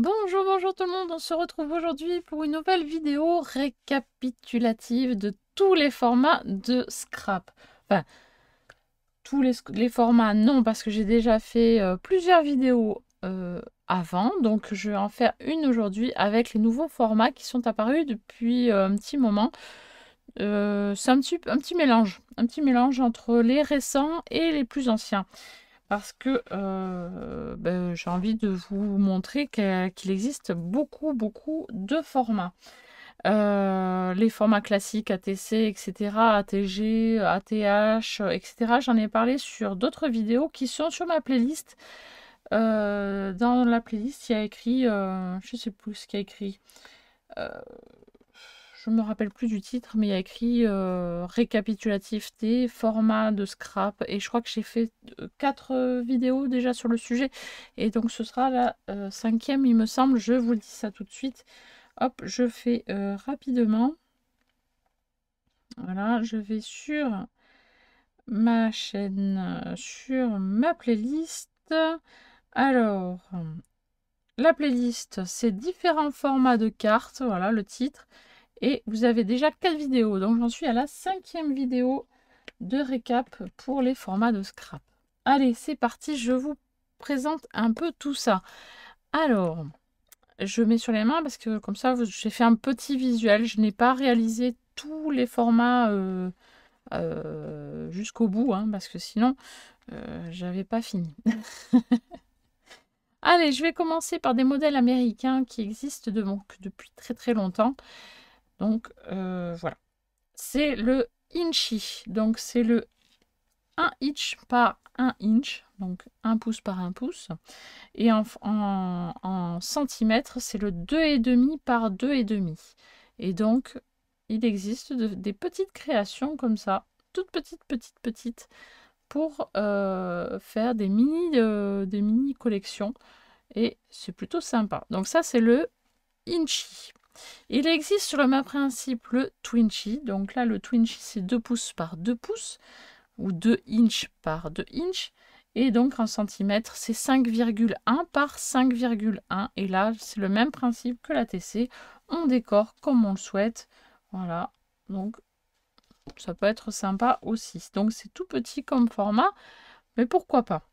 Bonjour, bonjour tout le monde, on se retrouve aujourd'hui pour une nouvelle vidéo récapitulative de tous les formats de scrap. Enfin, tous les, formats, non, parce que j'ai déjà fait euh, plusieurs vidéos euh, avant, donc je vais en faire une aujourd'hui avec les nouveaux formats qui sont apparus depuis euh, un petit moment. C'est un petit mélange, un petit mélange entre les récents et les plus anciens parce que euh, ben, j'ai envie de vous montrer qu'il existe beaucoup, beaucoup de formats. Euh, les formats classiques ATC, etc., ATG, ATH, etc. J'en ai parlé sur d'autres vidéos qui sont sur ma playlist. Euh, dans la playlist, il y a écrit, je ne sais plus ce qu'il y a écrit, je me rappelle plus du titre, mais il y a écrit euh, récapitulatif des de scrap. Et je crois que j'ai fait euh, quatre euh, vidéos déjà sur le sujet. Et donc ce sera la cinquième, il me semble. Je vous dis ça tout de suite. Hop, je fais rapidement. Voilà, je vais sur ma chaîne, sur ma playlist. Alors, la playlist, c'est différents formats de cartes, voilà le titre. Et vous avez déjà 4 vidéos. Donc j'en suis à la cinquième vidéo de récap pour les formats de scrap. Allez, c'est parti, je vous présente un peu tout ça. Alors, je mets sur les mains parce que comme ça, j'ai fait un petit visuel. Je n'ai pas réalisé tous les formats euh, euh, jusqu'au bout, hein, parce que sinon, euh, j'avais pas fini. Allez, je vais commencer par des modèles américains qui existent depuis très très longtemps. Donc euh, voilà. C'est le inchi. Donc c'est le 1 inch par 1 inch. Donc 1 pouce par 1 pouce. Et en, en, centimètres, c'est le 2,5 par 2,5. Et donc il existe des petites créations comme ça. Toutes petites, petites, petites. Pour euh, faire des mini, euh, des mini collections. Et c'est plutôt sympa. Donc ça c'est le inchi. Il existe sur le même principe le Twinchy. Donc là, le Twinchy, c'est 2 pouces par 2 pouces, ou 2 inches par 2 inches. Et donc un centimètre c'est 5,1 par 5,1. Et là, c'est le même principe que la TC. On décore comme on le souhaite. Voilà, donc ça peut être sympa aussi. Donc c'est tout petit comme format, mais pourquoi pas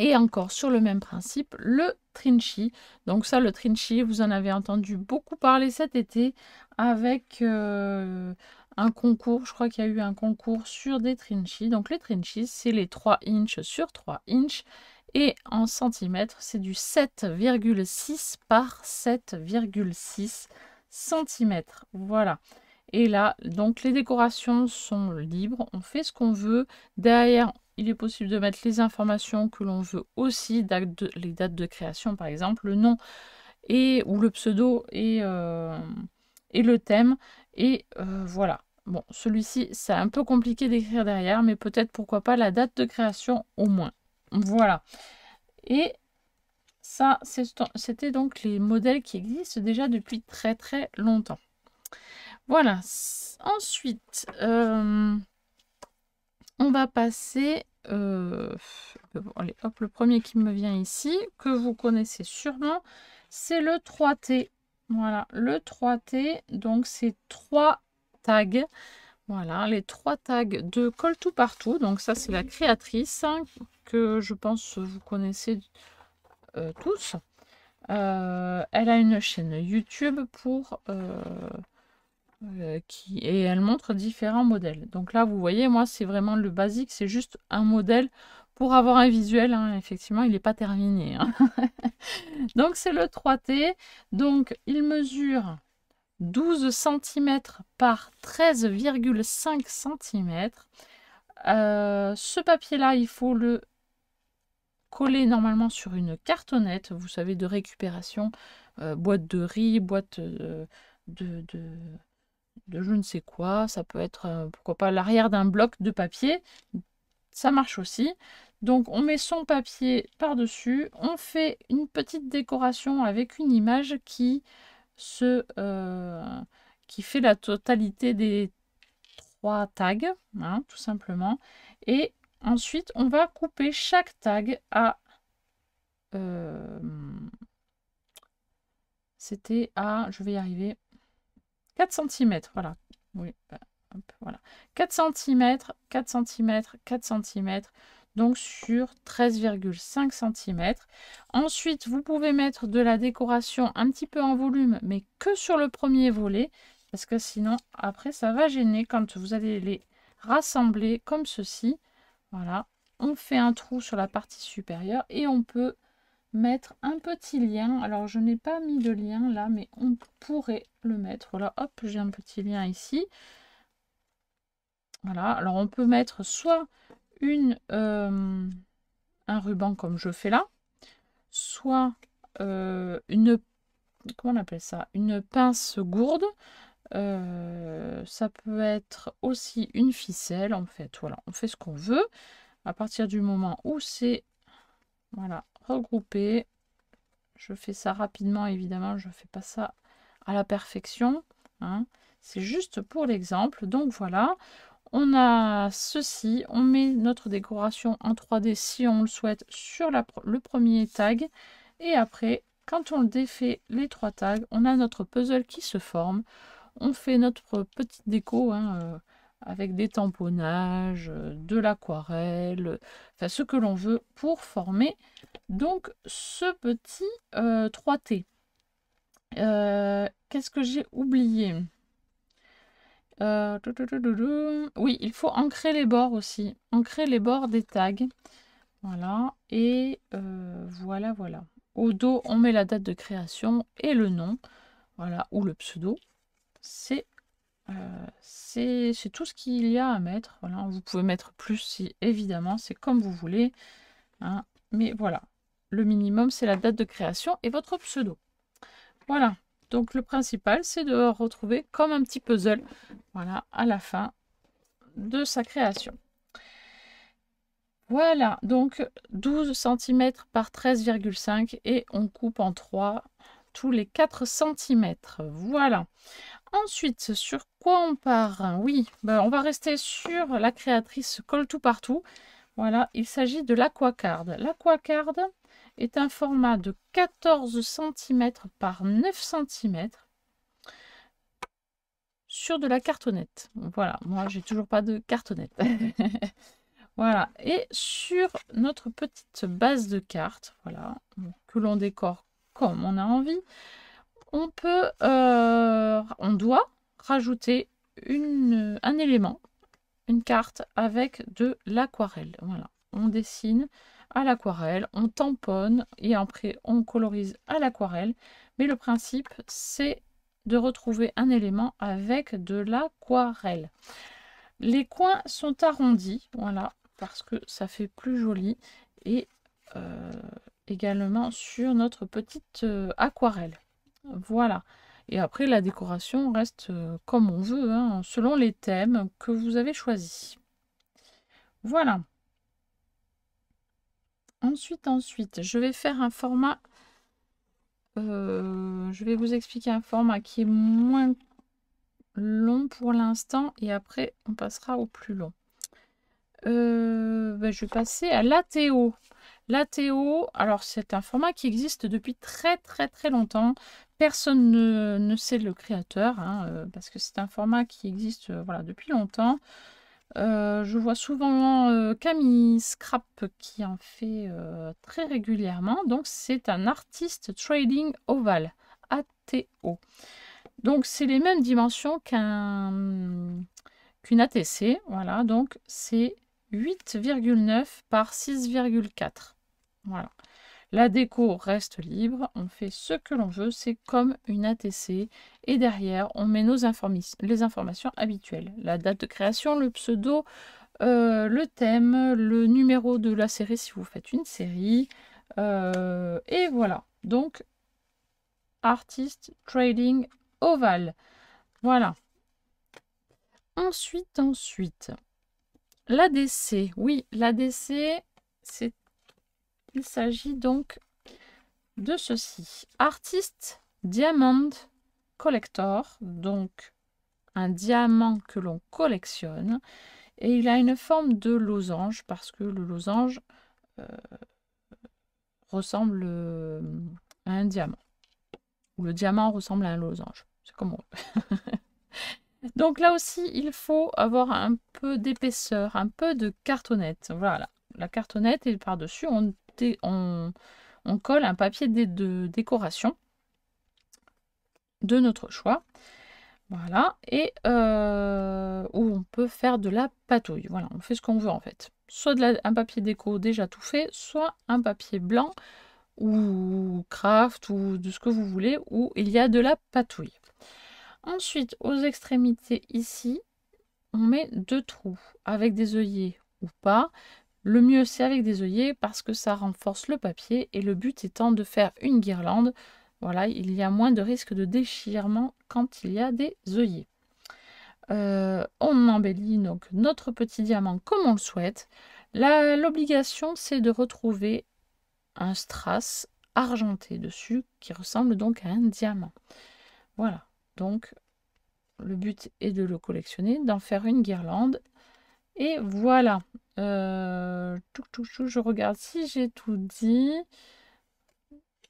et encore sur le même principe, le trinchy. Donc ça, le Trinchi, vous en avez entendu beaucoup parler cet été avec euh, un concours. Je crois qu'il y a eu un concours sur des Trinchi. Donc les Trinchi, c'est les 3 inches sur 3 inches. Et en centimètres, c'est du 7,6 par 7,6 centimètres. Voilà. Et là, donc les décorations sont libres, on fait ce qu'on veut. Derrière, il est possible de mettre les informations que l'on veut aussi, les dates de création par exemple, le nom et, ou le pseudo et, euh, et le thème. Et euh, voilà. Bon, celui-ci, c'est un peu compliqué d'écrire derrière, mais peut-être pourquoi pas la date de création au moins. Voilà. Et ça, c'était donc les modèles qui existent déjà depuis très très longtemps. Voilà. Ensuite, euh, on va passer... Euh, hop, le premier qui me vient ici, que vous connaissez sûrement, c'est le 3T. Voilà, le 3T, donc c'est trois tags. Voilà, les trois tags de Call Partout. Donc ça, c'est la créatrice hein, que je pense vous connaissez euh, tous. Euh, elle a une chaîne YouTube pour euh, et elle montre différents modèles. Donc là, vous voyez, moi, c'est vraiment le basique, c'est juste un modèle pour avoir un visuel. Hein. Effectivement, il n'est pas terminé. Hein. Donc c'est le 3T. Donc il mesure 12 cm par 13,5 cm. Euh, ce papier-là, il faut le coller normalement sur une cartonnette, vous savez, de récupération, euh, boîte de riz, boîte de je ne sais quoi, ça peut être euh, pourquoi pas l'arrière d'un bloc de papier, ça marche aussi. Donc on met son papier par-dessus, on fait une petite décoration avec une image qui se euh, qui fait la totalité des trois tags, hein, tout simplement. Et ensuite on va couper chaque tag à euh, c'était à je vais y arriver 4 cm, voilà. Oui, bah, voilà. 4 cm, 4 cm, 4 cm, donc sur 13,5 cm. Ensuite, vous pouvez mettre de la décoration un petit peu en volume, mais que sur le premier volet, parce que sinon, après, ça va gêner quand vous allez les rassembler comme ceci. Voilà, on fait un trou sur la partie supérieure et on peut mettre un petit lien. Alors, je n'ai pas mis de lien là, mais on pourrait le mettre. Voilà, hop, j'ai un petit lien ici. Voilà, alors on peut mettre soit une, euh, un ruban comme je fais là, soit euh, une, comment on appelle ça, une pince gourde. Euh, ça peut être aussi une ficelle en fait voilà on fait ce qu'on veut à partir du moment où c'est voilà regrouper. Je fais ça rapidement, évidemment, je ne fais pas ça à la perfection. Hein. C'est juste pour l'exemple. Donc voilà, on a ceci. On met notre décoration en 3D, si on le souhaite, sur la, le premier tag. Et après, quand on défait les trois tags, on a notre puzzle qui se forme. On fait notre petite déco. Hein, euh, avec des tamponnages, euh, de l'aquarelle, euh, enfin ce que l'on veut pour former donc ce petit 3T. Euh, qu'est-ce que j'ai oublié Oui, il faut ancrer les bords aussi, ancrer les bords des tags. Voilà, et voilà, voilà. Au dos, on met la date de création et le nom, voilà, ou le pseudo. C'est euh, c'est tout ce qu'il y a à mettre. Voilà, vous pouvez mettre plus si évidemment, c'est comme vous voulez. Hein. Mais voilà, le minimum, c'est la date de création et votre pseudo. Voilà, donc le principal, c'est de retrouver comme un petit puzzle, voilà, à la fin de sa création. Voilà, donc 12 cm par 13,5 et on coupe en 3 tous les 4 cm. Voilà. Ensuite, sur quoi on part Oui, bah, on va rester sur la créatrice Colle Tout Partout. Voilà, il s'agit de l'Aquacard. L'Aquacard est un format de 14 cm par 9 cm sur de la cartonnette. Voilà, moi j'ai toujours pas de cartonnette. voilà, et sur notre petite base de cartes, voilà, que l'on décore comme on a envie on peut, euh, on doit rajouter une, un élément, une carte avec de l'aquarelle. Voilà, on dessine à l'aquarelle, on tamponne et après on colorise à l'aquarelle. Mais le principe, c'est de retrouver un élément avec de l'aquarelle. Les coins sont arrondis, voilà, parce que ça fait plus joli. Et euh, également sur notre petite euh, aquarelle. Voilà. Et après, la décoration reste euh, comme on veut, hein, selon les thèmes que vous avez choisis. Voilà. Ensuite, ensuite, je vais faire un format... Euh, je vais vous expliquer un format qui est moins long pour l'instant et après on passera au plus long. Euh, ben, je vais passer à l'ATO. L'ATO, alors c'est un format qui existe depuis très très très longtemps. Personne ne, sait le créateur, hein, euh, parce que c'est un format qui existe euh, voilà, depuis longtemps. Euh, je vois souvent Camille Scrap qui en fait très régulièrement. Donc, c'est un artiste trading oval, ATO. Donc, c'est les mêmes dimensions qu'un qu'une ATC. Voilà, donc c'est 8,9 par 6,4. Voilà. La déco reste libre, on fait ce que l'on veut, c'est comme une ATC. Et derrière, on met nos informations, les informations habituelles. La date de création, le pseudo, euh, le thème, le numéro de la série si vous faites une série. Euh, et voilà. Donc, Artist Trading Oval. Voilà. Ensuite, ensuite, l'ADC. Oui, l'ADC, c'est il s'agit donc de ceci. Artist Diamond Collector, donc un diamant que l'on collectionne. Et il a une forme de losange parce que le losange euh, ressemble euh, à un diamant. Ou le diamant ressemble à un losange. C'est comme on Donc là aussi, il faut avoir un peu d'épaisseur, un peu de cartonnette. Voilà, la cartonnette et par-dessus, on on, colle un papier de, décoration de notre choix. Voilà, et euh, où on peut faire de la patouille. Voilà, on fait ce qu'on veut en fait. Soit de un papier déco déjà tout fait, soit un papier blanc ou craft ou de ce que vous voulez où il y a de la patouille. Ensuite, aux extrémités ici, on met deux trous avec des œillets ou pas, le mieux c'est avec des œillets parce que ça renforce le papier et le but étant de faire une guirlande. Voilà, il y a moins de risque de déchirement quand il y a des œillets. Euh, on embellit donc notre petit diamant comme on le souhaite. L'obligation c'est de retrouver un strass argenté dessus qui ressemble donc à un diamant. Voilà, donc le but est de le collectionner, d'en faire une guirlande et voilà. Euh, je regarde si j'ai tout dit.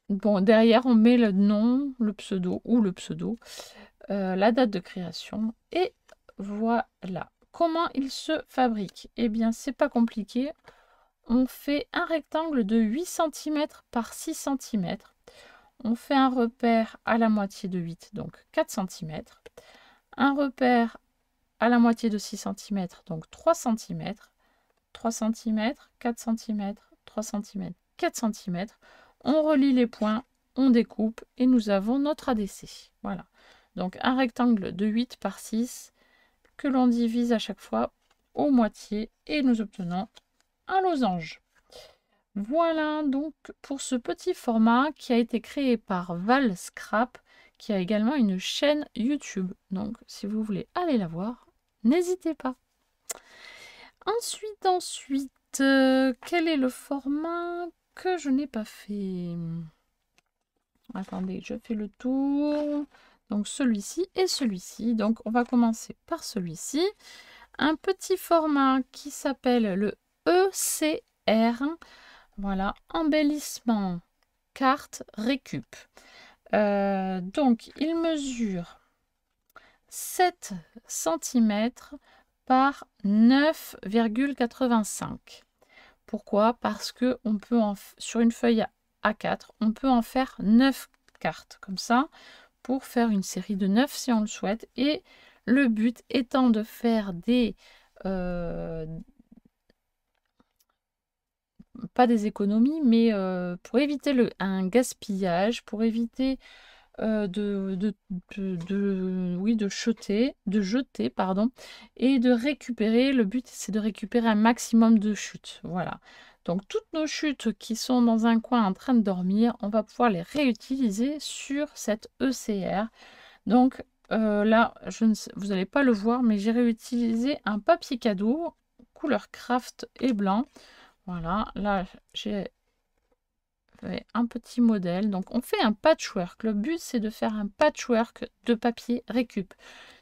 Bon, derrière, on met le nom, le pseudo ou le pseudo, euh, la date de création. Et voilà. Comment il se fabrique Eh bien, c'est pas compliqué. On fait un rectangle de 8 cm par 6 cm. On fait un repère à la moitié de 8, donc 4 cm. Un repère à la moitié de 6 cm, donc 3 cm, 3 cm, 4 cm, 3 cm, 4 cm. On relie les points, on découpe et nous avons notre ADC. Voilà. Donc un rectangle de 8 par 6 que l'on divise à chaque fois aux moitiés et nous obtenons un losange. Voilà donc pour ce petit format qui a été créé par Val Scrap qui a également une chaîne YouTube. Donc si vous voulez aller la voir, N'hésitez pas. Ensuite, ensuite, euh, quel est le format que je n'ai pas fait Attendez, je fais le tour. Donc celui-ci et celui-ci. Donc on va commencer par celui-ci. Un petit format qui s'appelle le ECR. Voilà, embellissement carte récup. Euh, donc il mesure 7 cm par 9,85. Pourquoi Parce que on peut en, sur une feuille A4, on peut en faire 9 cartes comme ça pour faire une série de 9 si on le souhaite. Et le but étant de faire des... Euh, pas des économies, mais euh, pour éviter le, un gaspillage, pour éviter euh, de, oui, de jeter, de jeter pardon, et de récupérer. Le but, c'est de récupérer un maximum de chutes. Voilà. Donc toutes nos chutes qui sont dans un coin en train de dormir, on va pouvoir les réutiliser sur cette ECR. Donc euh, là, je ne vous n'allez pas le voir, mais j'ai réutilisé un papier cadeau couleur craft et blanc. Voilà, là j'ai un petit modèle. Donc on fait un patchwork. Le but c'est de faire un patchwork de papier récup.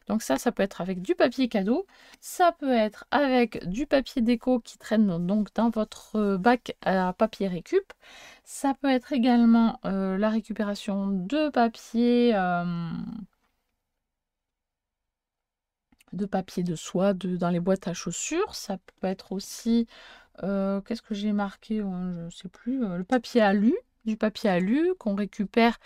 Donc ça, ça peut être avec du papier cadeau, ça peut être avec du papier déco qui traîne donc dans votre bac à papier récup, ça peut être également euh, la récupération de papier... Euh, de papier de soie de, dans les boîtes à chaussures, ça peut être aussi euh, qu'est-ce que j'ai marqué euh, Je ne sais plus. Euh, le papier alu, du papier alu qu'on récupère.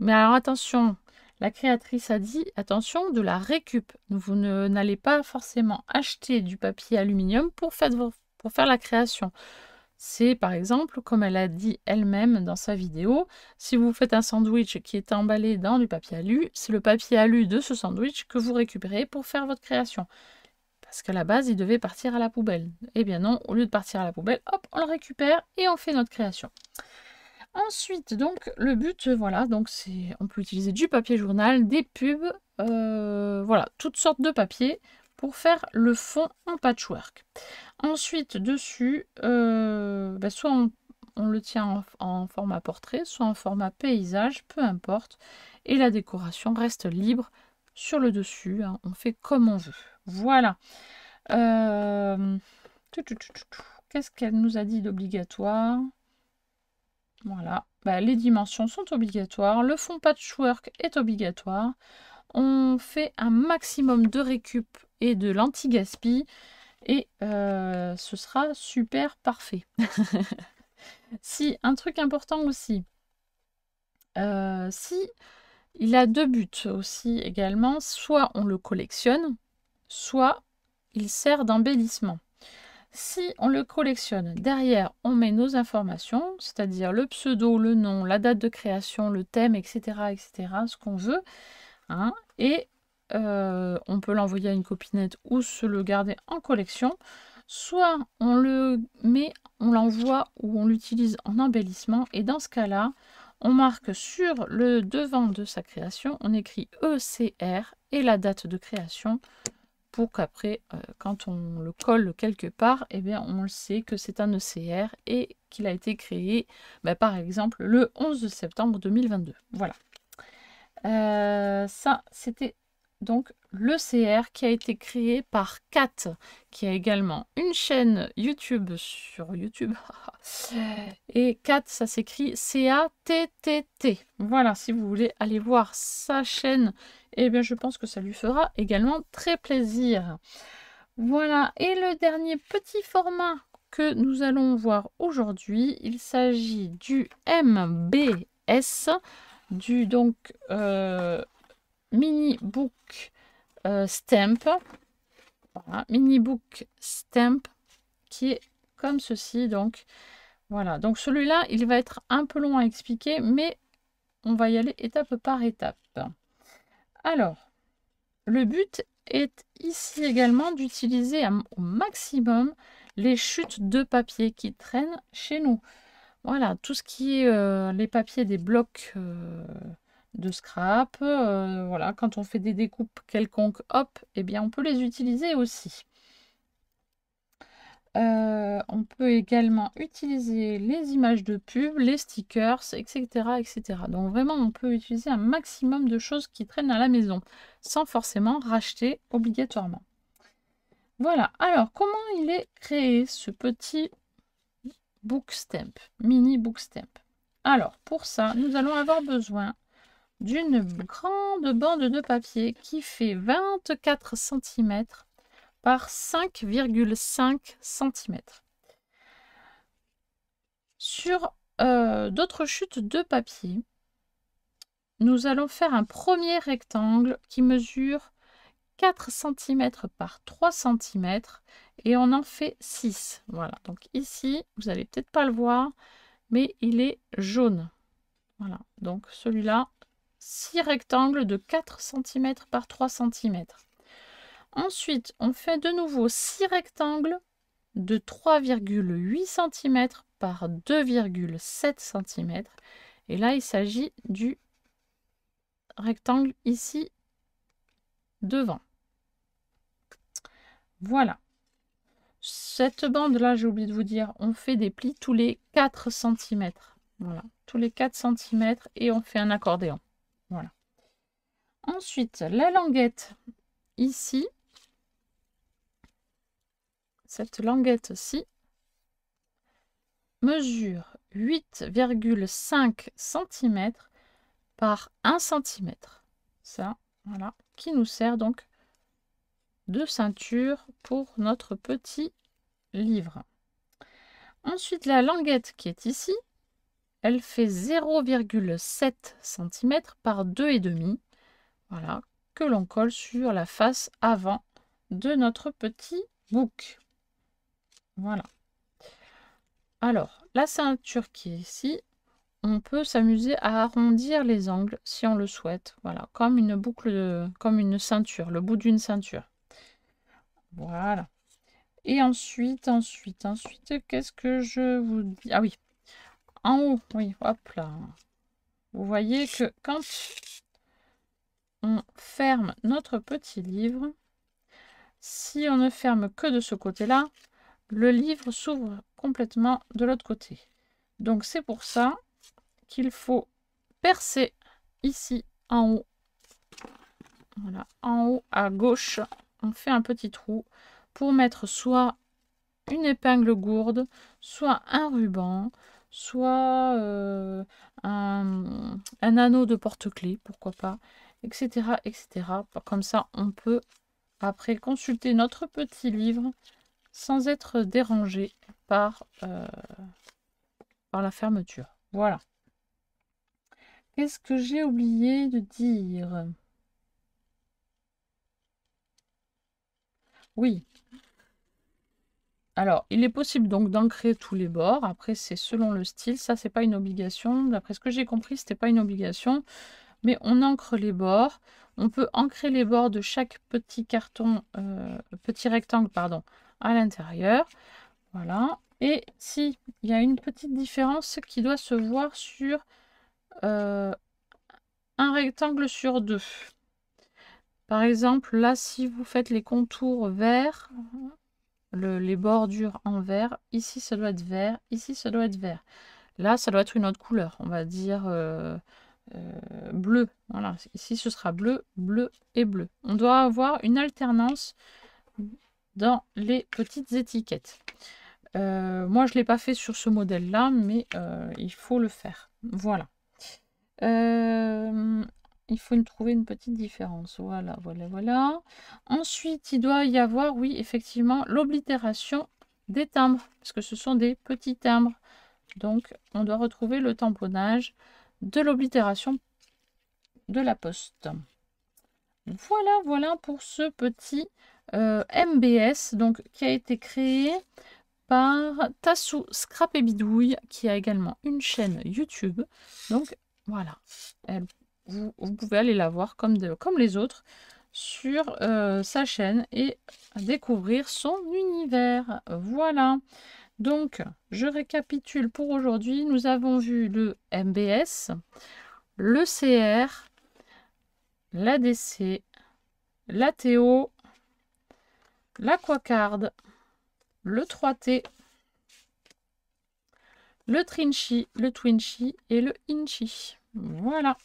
Mais alors attention, la créatrice a dit attention de la récup. Vous n'allez pas forcément acheter du papier aluminium pour faire, pour faire la création. C'est par exemple, comme elle a dit elle-même dans sa vidéo, si vous faites un sandwich qui est emballé dans du papier alu, c'est le papier alu de ce sandwich que vous récupérez pour faire votre création. Parce qu'à la base, il devait partir à la poubelle. Eh bien non, au lieu de partir à la poubelle, hop, on le récupère et on fait notre création. Ensuite, donc, le but, voilà, donc c'est, on peut utiliser du papier journal, des pubs, euh, voilà, toutes sortes de papiers pour faire le fond en patchwork. Ensuite, dessus, euh, bah, soit on, le tient en, format portrait, soit en format paysage, peu importe, et la décoration reste libre sur le dessus. Hein. On fait comme on veut. Voilà. Euh, Qu'est-ce qu'elle nous a dit d'obligatoire Voilà. Bah, les dimensions sont obligatoires. Le fond patchwork est obligatoire. On fait un maximum de récup et de l'anti-gaspi. Et euh, ce sera super parfait. si, un truc important aussi. Euh, si il a deux buts aussi également. Soit on le collectionne, soit il sert d'embellissement. Si on le collectionne, derrière, on met nos informations, c'est-à-dire le pseudo, le nom, la date de création, le thème, etc., etc., ce qu'on veut. Hein, et euh, on peut l'envoyer à une copinette ou se le garder en collection. Soit on le met, on l'envoie ou on l'utilise en embellissement. Et dans ce cas-là, on marque sur le devant de sa création, on écrit ECR et la date de création pour qu'après, euh, quand on le colle quelque part, eh bien, on le sait que c'est un ECR et qu'il a été créé, bah, par exemple, le 11 septembre 2022. Voilà. Euh, ça, c'était donc le CR qui a été créé par Kat, qui a également une chaîne YouTube sur YouTube. Et Kat, ça s'écrit C-A-T-T-T. Voilà, si vous voulez aller voir sa chaîne, eh bien je pense que ça lui fera également très plaisir. Voilà, et le dernier petit format que nous allons voir aujourd'hui, il s'agit du MBS, du donc... Euh, mini book euh, stamp. Voilà, mini book stamp qui est comme ceci. Donc voilà, donc celui-là, il va être un peu long à expliquer, mais on va y aller étape par étape. Alors, le but est ici également d'utiliser au maximum les chutes de papier qui traînent chez nous. Voilà, tout ce qui est euh, les papiers des blocs, euh, de scrap. Euh, voilà, quand on fait des découpes quelconques, hop, eh bien on peut les utiliser aussi. Euh, on peut également utiliser les images de pub, les stickers, etc., etc. Donc vraiment, on peut utiliser un maximum de choses qui traînent à la maison, sans forcément racheter obligatoirement. Voilà, alors comment il est créé ce petit bookstamp, mini bookstamp Alors, pour ça, nous allons avoir besoin d'une grande bande de papier qui fait 24 cm par 5,5 cm. Sur euh, d'autres chutes de papier, nous allons faire un premier rectangle qui mesure 4 cm par 3 cm et on en fait 6. Voilà, donc ici, vous allez peut-être pas le voir, mais il est jaune. Voilà, donc celui-là, 6 rectangles de 4 cm par 3 cm. Ensuite, on fait de nouveau 6 rectangles de 3,8 cm par 2,7 cm. Et là, il s'agit du rectangle ici devant. Voilà. Cette bande-là, j'ai oublié de vous dire, on fait des plis tous les 4 cm. Voilà, tous les 4 cm et on fait un accordéon. Voilà. Ensuite, la languette ici, cette languette-ci, mesure 8,5 cm par 1 cm. Ça, voilà, qui nous sert donc de ceinture pour notre petit livre. Ensuite, la languette qui est ici, elle fait 0,7 cm par 2,5. Voilà, que l'on colle sur la face avant de notre petit bouc. Voilà. Alors, la ceinture qui est ici, on peut s'amuser à arrondir les angles si on le souhaite. Voilà, comme une boucle, comme une ceinture, le bout d'une ceinture. Voilà. Et ensuite, ensuite, ensuite, qu'est-ce que je vous dis Ah oui, en haut, oui, hop là. Vous voyez que quand on ferme notre petit livre, si on ne ferme que de ce côté-là, le livre s'ouvre complètement de l'autre côté. Donc c'est pour ça qu'il faut percer ici en haut. Voilà, en haut à gauche, on fait un petit trou pour mettre soit une épingle gourde, soit un ruban, soit un, anneau de porte-clés, pourquoi pas, etc., etc. Bah, comme ça, on peut après consulter notre petit livre sans être dérangé par, par la fermeture. Voilà. Qu'est-ce que j'ai oublié de dire Oui, alors, il est possible donc d'ancrer tous les bords. Après, c'est selon le style. Ça, c'est pas une obligation. D'après ce que j'ai compris, c'était pas une obligation. Mais on ancre les bords. On peut ancrer les bords de chaque petit carton, euh, petit rectangle, pardon, à l'intérieur. Voilà. Et si il y a une petite différence qui doit se voir sur euh, un rectangle sur deux. Par exemple, là, si vous faites les contours verts, les bordures en vert. Ici, ça doit être vert. Ici, ça doit être vert. Là, ça doit être une autre couleur. On va dire euh, euh, bleu. Voilà. Ici, ce sera bleu, bleu et bleu. On doit avoir une alternance dans les petites étiquettes. Euh, moi, je ne l'ai pas fait sur ce modèle-là, mais il faut le faire. Voilà. Il faut trouver une petite différence. Voilà, voilà, voilà. Ensuite, il doit y avoir, oui, effectivement, l'oblitération des timbres, parce que ce sont des petits timbres. Donc, on doit retrouver le tamponnage de l'oblitération de la poste. Voilà, voilà pour ce petit euh, MBS donc, qui a été créé par Tassou Scrap et Bidouille, qui a également une chaîne YouTube. Donc, voilà, elle vous, pouvez aller la voir comme, de, comme les autres sur euh, sa chaîne et découvrir son univers. Voilà. Donc, je récapitule pour aujourd'hui. Nous avons vu le MBS, le CR, l'ADC, l'ATO, l'Aquacard, le 3T, le Trinchy, le Twinchy et le Inchi. Voilà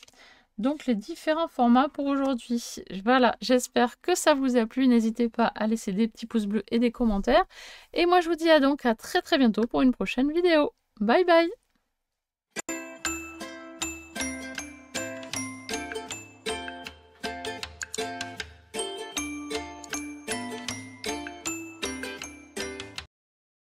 donc les différents formats pour aujourd'hui. Voilà, j'espère que ça vous a plu. N'hésitez pas à laisser des petits pouces bleus et des commentaires. Et moi, je vous dis à donc à très très bientôt pour une prochaine vidéo. Bye bye